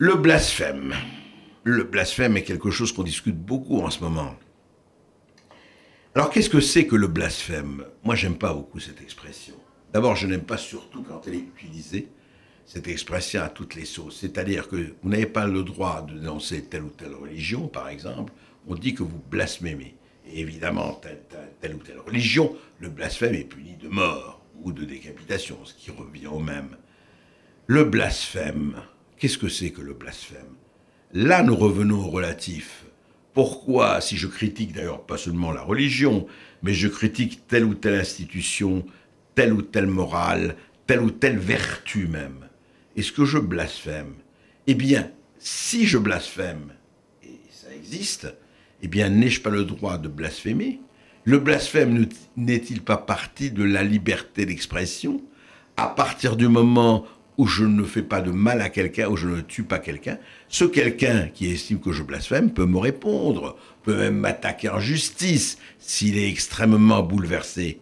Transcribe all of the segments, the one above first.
Le blasphème. Le blasphème est quelque chose qu'on discute beaucoup en ce moment. Alors qu'est-ce que c'est que le blasphème Moi, j'aime pas beaucoup cette expression. D'abord, je n'aime pas surtout quand elle est utilisée, cette expression à toutes les sauces. C'est-à-dire que vous n'avez pas le droit de dénoncer telle ou telle religion, par exemple. On dit que vous blasphémez. Et évidemment, telle ou telle religion, le blasphème est puni de mort ou de décapitation, ce qui revient au même. Le blasphème, Qu'est-ce que c'est que le blasphème Là, nous revenons au relatif. Pourquoi, si je critique d'ailleurs pas seulement la religion, mais je critique telle ou telle institution, telle ou telle morale, telle ou telle vertu même, est-ce que je blasphème Eh bien, si je blasphème, et ça existe, eh bien, n'ai-je pas le droit de blasphémer Le blasphème n'est-il pas parti de la liberté d'expression À partir du moment où je ne fais pas de mal à quelqu'un, où je ne tue pas quelqu'un, ce quelqu'un qui estime que je blasphème peut me répondre, peut même m'attaquer en justice s'il est extrêmement bouleversé.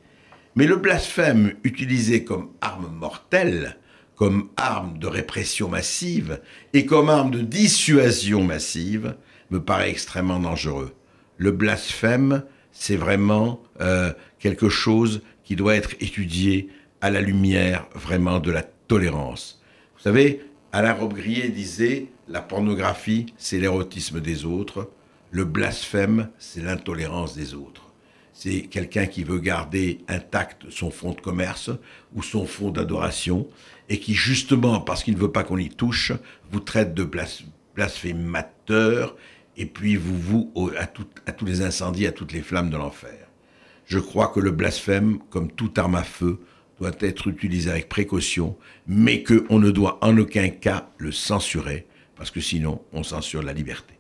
Mais le blasphème utilisé comme arme mortelle, comme arme de répression massive et comme arme de dissuasion massive me paraît extrêmement dangereux. Le blasphème, c'est vraiment euh, quelque chose qui doit être étudié à la lumière vraiment de la tolérance. Vous savez, Alain robe disait La pornographie, c'est l'érotisme des autres. Le blasphème, c'est l'intolérance des autres. C'est quelqu'un qui veut garder intact son fonds de commerce ou son fond d'adoration et qui, justement, parce qu'il ne veut pas qu'on y touche, vous traite de blasphémateur et puis vous vous à, à tous les incendies, à toutes les flammes de l'enfer. Je crois que le blasphème, comme toute arme à feu, doit être utilisé avec précaution, mais qu'on ne doit en aucun cas le censurer, parce que sinon on censure la liberté.